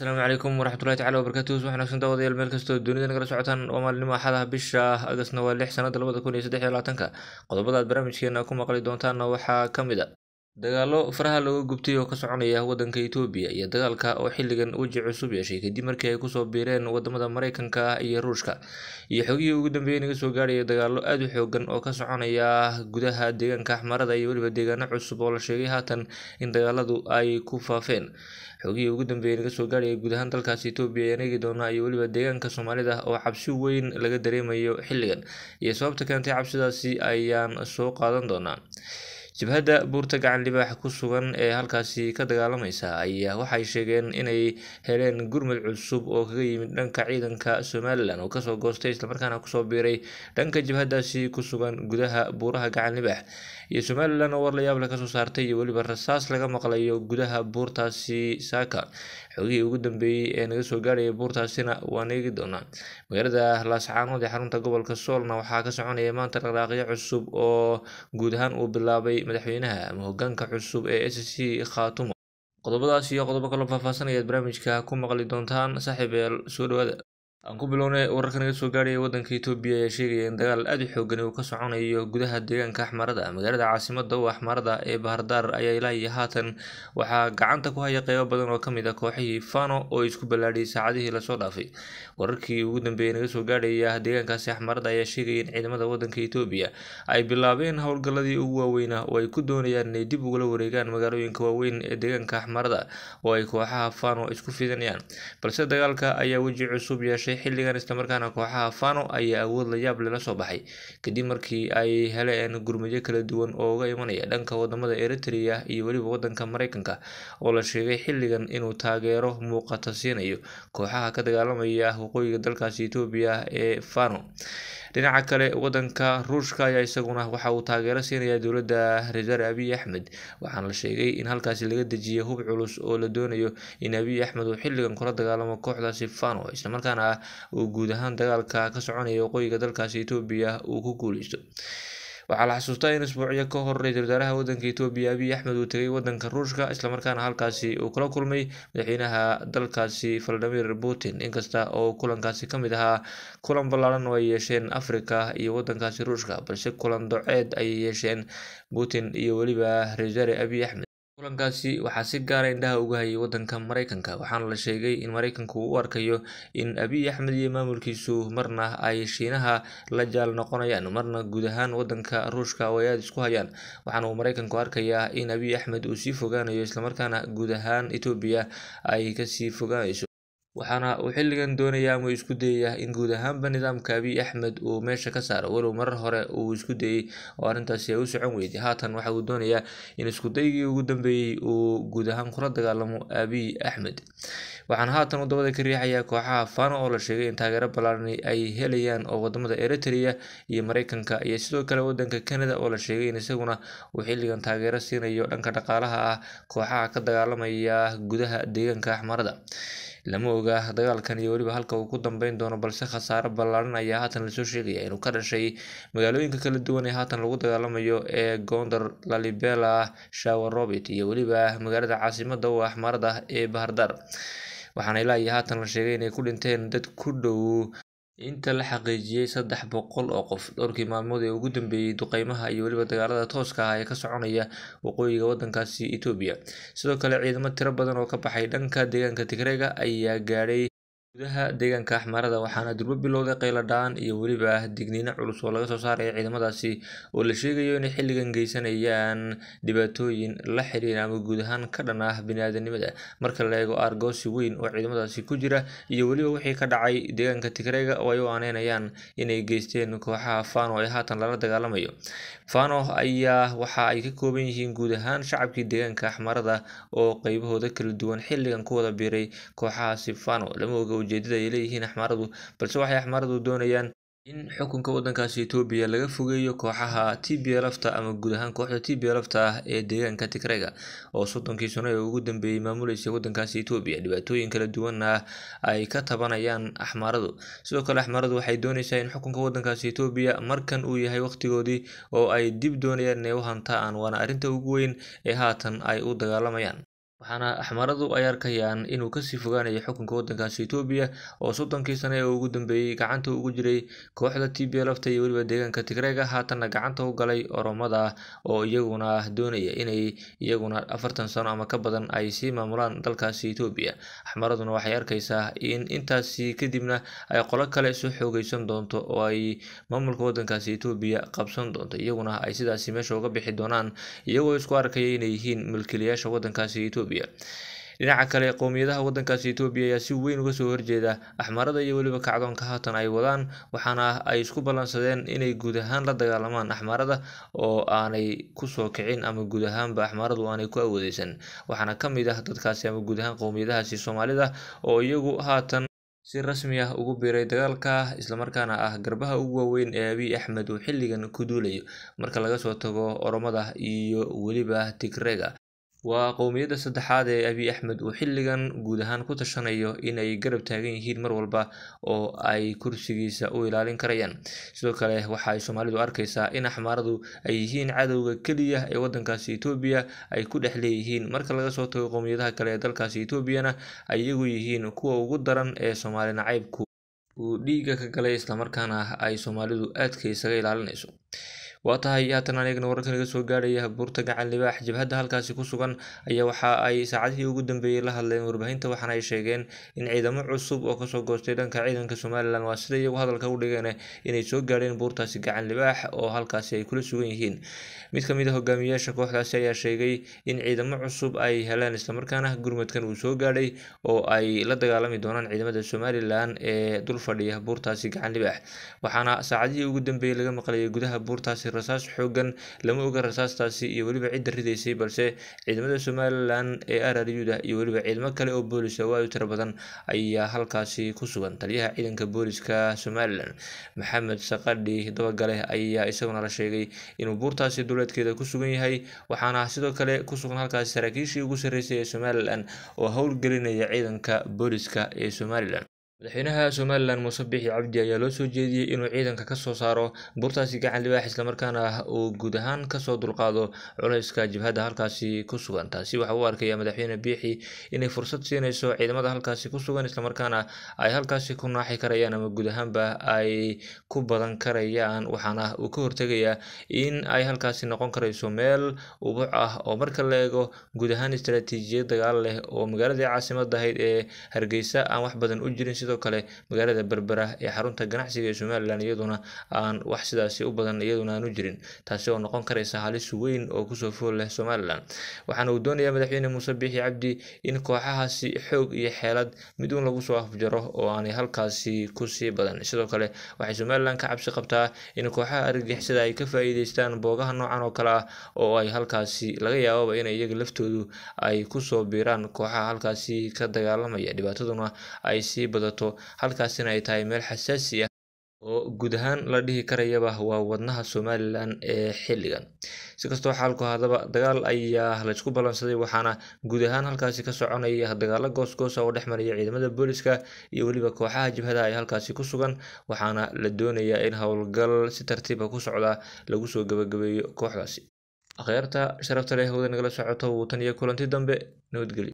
asalaamu calaykum waraxmat ullahi tacala wabarakaatu wax wanaagsan daawadayaal meel kastoo dunida nagala socotaan waa maalinimo axadaha bisha agastna waa lix sanada labada kun iyo saddex iyo labaatanka qodobadaad aad barnaamijkeena ku maqli doontaanna waxaa ka mid a ah. Dagaallo faraha looga gubtay oo ka soconaya waddanka etoobiya iyo dagaalka oo xilligan weji cusub yeeshay kadib markii ay kusoo biireen waddamada maraykanka iyo Ruushka iyo xoogihii ugu dambeeyay naga soo gaaraya dagaallo aad u xooggan oo ka soconaya gudaha deegaanka Axmarada iyo weliba deegaano cusub oo la sheegay haatan in dagaaladu ay ku faafeen xoogihii ugu dambeeyay naga soo gaaraya guud ahaan dalkaasi Itoobiya ayaan eegi doonaa iyo weliba deegaanka Soomaalida oo cabsi weyn laga dareemayo xilligan iyo sababta keentay cabsidaasi ayaan soo qaadan doonaa jabhadda buurta gacan libaax ku sugan ee halkaasi ka dagaalamaysa ayaa waxay sheegeen inay heleen gurmad cusub oo kaga yimid dhanka ciidanka somalilan oo kasoo goostay islamarkaana kusoo biiray dhanka jabhadaasi ku sugan gudaha buuraha gacan libaax iyo somalilan oo war la kasoo saartay iyo weliba rasaas laga maqlayo gudaha buurtaasi saaka xogihii ugu dambeeyey ee naga soo gaarhaya buurtaasina waan eegi doonaa magaalada laascaanood ee xarunta gobolka soolna waxaa ka soconaya maanta dhaqdhaaqyo cusub oo guud ahaan uu bilaabay madaxweynaha ama hoggaanka cusub ee s c khaatumo qodobadaas iyo qodobo kaloo faahfaahsanayaad barnaamijka ku maqli doontaan saaxiib eel soo dhawaada aan ku bilownay wararka naga soo gaadhaya waddanka etoobiya ayaa sheegaya in dagaal aad u xoogani uu ka soconayo gudaha deegaanka axmarada magaalada caasimada u axmarada ee bahardaar ayaa ilaa iyo haatan waxaa gacanta ku haya qeybo badan oo ka mid ah kooxihii fano oo isku ballaadhiyay saacadihii lasoo dhaafay wararkii ugu dambeeyay naga soo gaadhaya deegaankaasi axmarada ayaa sheegaya in ciidamada waddanka etoobiya ay bilaabeen howlgalladii ugu waaweyna oo ay ku doonayaan inay dib ugula wareegaan magaalooyinka waaweyn ee deegaanka axmarada oo ay kooxaha fano isku fidinayaan balse dagaalka ayaa weji cusub yeeshay dhashay xilligan islamarkaana kooxaha fano ayaa awood la yaab lala soo baxay kadib markii ay heleen gurmadyo kala duwan oo uga imanaya dhanka wadamada eritrea iyo weliba wadanka mareykanka oo la sheegay xilligan inuu taageero muuqata siinayo kooxaha ka dagaalamaya waqooyiga dalkaasi etoobiya ee fano dhinaca kale waddanka ruushka ayaa isaguna waxa uu taageero siinayaa dowladda reer abiy axmed waxaana la sheegay in halkaasi laga dejiyay hub culus oo la doonayo in abiy axmed uu xilligan kula dagaalamo kooxdaasi fano islamarkaana uu guud ahaan dagaalka ka soconaya waqooyiga dalkaasi etoobiya uu ku guuleysto waxaa la xasuustaa in isbuucyo ka hor ra-iisul wasaaraha waddanka etoobiya abiy axmed uu tegay waddanka ruushka islamarkaana halkaasi uu kula kulmay madaxweynaha dalkaasi valadimir putin inkasta oo kulankaasi ka mid ahaa kulan ballaaran oo ay yeesheen afrika iyo wadankaasi ruushka balse kulan doceed ayay yeesheen putin iyo weliba ra-isul wasaare abiy axmed Kulankaasi waxaa si gaara ah indhaha uga hayay waddanka maraykanka waxaana la sheegay in Mareykanku uu u arkayo in Abiy Axmed iyo maamulkiisu marna ay Shiinaha la jaal noqonayaan marna guud ahaan waddanka Ruushka oo ay aada isku hayaan waxaana uu maraykanku arkayaa in Abiy Axmed uu sii fogaanayo islamarkaana guud ahaan etoobiya ay kasii fogaanayso waxaana uu xilligan doonayaa ama isku dayaya in guud ahaanba nidaamka abiy axmed uu meesha ka saaro walow marar hore uu isku dayey oo arrintaasi ay u socon weyday haatan waxa uu doonayaa in iskudaygii ugu dambeeyey uu guud ahaan kula dagaalamo abiy axmed waxaan haatan wadamada ka riixayaa kooxaha fano oo la sheegay in taageero ballaaran ay helayaan oo wadamada eritrea iyo mareykanka iyo sidoo kale wadanka kanada oo la sheegay in isaguna uu xilligan taageero siinayo dhanka dhaqaalaha ah kooxaha ka dagaalamaya gudaha deegaanka axmarada lama oga dagaalkan iyo weliba halka uu ku dambeyn doono balse khasaare ballaaran ayaa haatan lasoo sheegaya inuu ka dhashay magaalooyinka kala duwan ee haatan lagu dagaalamayo ee gondar lalibela shawarobit iyo weliba magaalada caasimada u axmarada ah ee bahardar waxaana ilaa iyo haatan la sheegay inay ku dhinteen dad ku dhow inta la xaqiijiyey saddex boqol oo qof dhowrkii maalmood ee ugu dambeeyey duqeymaha iyo weliba dagaalada tooska ah ee ka soconaya waqooyiga waddankaasi etoobiya sidoo kale ciidamo tiro badan oo ka baxay dhanka deegaanka tigreega ayaa gaadhay gudaha deegaanka axmarada waxaana durbo bilowday qaylo dha'an iyo weliba ah digniino culus oo laga soo saaraya ciidamadaasi oo la sheegayo inay xilligan geysanayaan dhibaatooyin la xiriira ama guud ahaan ka dhan ah bini biniaadanimada marka la eego argoosi weyn oo ciidamadaasi ku jira iyo weliba wixii ka dhacay deegaanka tigreega oo ay u aaneynayaan inay geysteen kooxaha fano ee haatan lala dagaalamayo fano ayaa waxa ay ka kooban yihiin guud ahaan shacabkii deegaanka axmarada oo qaybahooda kala duwan xilligan ku wada biiray kooxahaasi fano lama oga ujeedada ay leeyihiin axmaaradu balse waxay axmaradu doonayaan in xukunka waddankaasi etoobiya laga fogeeyo kooxaha t b lafta ama guud ahaan kooxda t b lafta ah ee deegaanka tigrega oo soddonkii sano ee ugu dambeeyey maamulaysay waddankaasi etoobiya dhibaatooyin kala duwanna ay ka tabanayaan axmaaradu sidoo kale axmaradu waxay doonaysaa in xukunka waddankaasi etoobiya markan uu yahay wakhtigoodii oo ay dib doonayaan inay u hantaan waana arrinta ugu weyn ee haatan ay u dagaalamayaan waxaana axmaradu ay arkayaan inuu kasii fogaanayo xukunka waddankaasi etoobiya oo soddonkii sane ee ugu dambeeyey gacanta ugu jiray kooxda t b lafta iyo weliba deegaanka tigreega haatanna gacanta u galay oromada oo iyaguna doonaya inay iyaguna afartan sano ama ka badan ay sii maamulaan dalkaasi etoobiya axmaraduna waxay arkaysaa in intaasi kadibna ay qolo kale soo xoogeysan doonto oo ay maamulka waddankaasi etoobiya qabsan doonto iyaguna ay sidaasi meesha uga bixi doonaan iyagoo isku arkaya inay yihiin milkiilayaasha waddankaasi etoobiya etoobiya dhinaca kale qowmiyadaha waddankaasi etoobiya ayaa si weyn uga soo horjeeda axmarada iyo weliba kacdoonka haatan ay wadaan waxaana ay isku ballansadeen inay guud ahaan la dagaalamaan axmarada oo aanay kusoo kicin ama guud ahaanba axmaradu aanay ku awoodeysan waxaana ka mid ah dadkaasi ama guud ahaan qowmiyadahaasi soomaalida oo iyagu haatan si rasmi ah ugu biiray dagaalka islamarkaana ah garbaha ugu waaweyn ee abiy axmed uu xilligan ku duulayo marka laga soo tago oromada iyo weliba tigreega waa qowmiyadda saddexaad ee abiy axmed uu xilligan guud ahaan ku tashanayo inay garab taagan yihiin mar walba oo ay kursigiisa u ilaalin karayaan sidoo kale waxaay soomaalidu arkaysaa in axmaaradu ay yihiin cadowga keliya ee waddankaasi etoobiya ay ku dhex leeyihiin marka laga soo tago qowmiyadaha kale ee dalkaasi etoobiyana ayagu yihiin kuwa ugu daran ee soomaali nacaybku uu dhiigga ka galay islamarkaana ay soomaalidu aadkay isaga ilaalinayso waa tahay haatan anigana wararkan iga soo gaadhaya buurta gacan libaax jabhadda halkaasi ku sugan ayaa waxa ay saacadihii ugu dambeeyey la hadleen warbaahinta waxaana ay sheegeen in ciidamo cusub oo kasoo goostay dhanka ciidanka somalilan waa sida iyagu hadalka u dhigeen inay soo gaadheen buurtaasi gacan libaax oo halkaasi ay kula sugan yihiin mid ka mid a ah hogaamiyeyaasha kooxdaasi ayaa sheegay in ciidamo cusub ay heleen islamarkaana gurmadkan uu soo gaadhay oo ay la dagaalami doonaan ciidamada somalilan ee dul fadhiya buurtaasi gacan libaax waxaana saacadihii ugu dambeeyey laga maqlayay gudaha buurtaasi rasaas xooggan lama oga rasaastaasi iyo weliba cidda ridaysay balse ciidamada somalilan ee arariyuda iyo weliba ciidamo kale oo booliska waa u tiro badan ayaa halkaasi ku sugan taliyaha ciidanka booliska somalilan maxamed saqadhi dabagale ayaa isaguna la sheegay inuu buurtaasi duleedkeeda ku sugan yahay waxaana sidoo kale ku sugan halkaasi saraakiishii ugu sarreysay ee somalilan oo howlgelinaya ciidanka booliska ee somalilan madaxweynaha somalilan muuse biixi cabdi ayaa loo soo jeediyey inuu ciidanka ka soo saaro buurtaasi gacan libaax islamarkaana ah uu guud ahaan kasoo dulqaado culayska jibhada halkaasi ku sugan taasi waxa u arkaya madaxweyne biixi inay fursad siinayso ciidamada halkaasi ku sugan islamarkaana ay halkaasi ku naaxi karayaan ama guud ahaanba ay ku badan karayaan waxaana uu ka hortegayaa in ay halkaasi noqon karayso meel ubuc ah oo marka la eego guud ahaan istaraatiijiyad dagaal leh oo magaalada caasimadaahayd ee hargeysa aan wax badan u jirin sidoo kale magaalada berbera ee xarunta ganacsiga ee somalilan iyaduna aan wax sidaasi u badan iyaduna aan u jirin taasi oo noqon karaysa halis weyn oo kusoo fool leh somalilan waxaana uu doonayaa madaxweyne muuse biixi cabdi in kooxahaasi xoog iyo xeelad mid uun lagu soo afjaro oo aanay halkaasi kusii badan sidoo kale waxay somalilan ka cabsi qabtaa in kooxaha argagixisada ay ka faa'iideystaan boogaha noocan oo kale ah oo ay halkaasi laga yaababa inay iyaga laftoodu ay kusoo biiraan kooxaha halkaasi ka dagaalamaya dhibaataduna sii badato noqoto halkaasina ay tahay meel xasaasi ah oo guud ahaan la dhihi karayaba waa wadnaha somalilan ee xilligan kastoo xaalku hadaba dagaal ayaa laysku ballansaday waxaana guud ahaan halkaasi ka soconaya dagaalo goosgoosa ah oo dhexmaraya ciidamada booliska iyo weliba kooxaha jibhada ay halkaasi ku sugan waxaana la doonayaa in howlgal si tartiiba ah ku socda lagu soo gabagabeeyo kooxdaasi akhyaarta sharafta leh wada nagala socoto tan iyo kulanti dambe nabadgelyo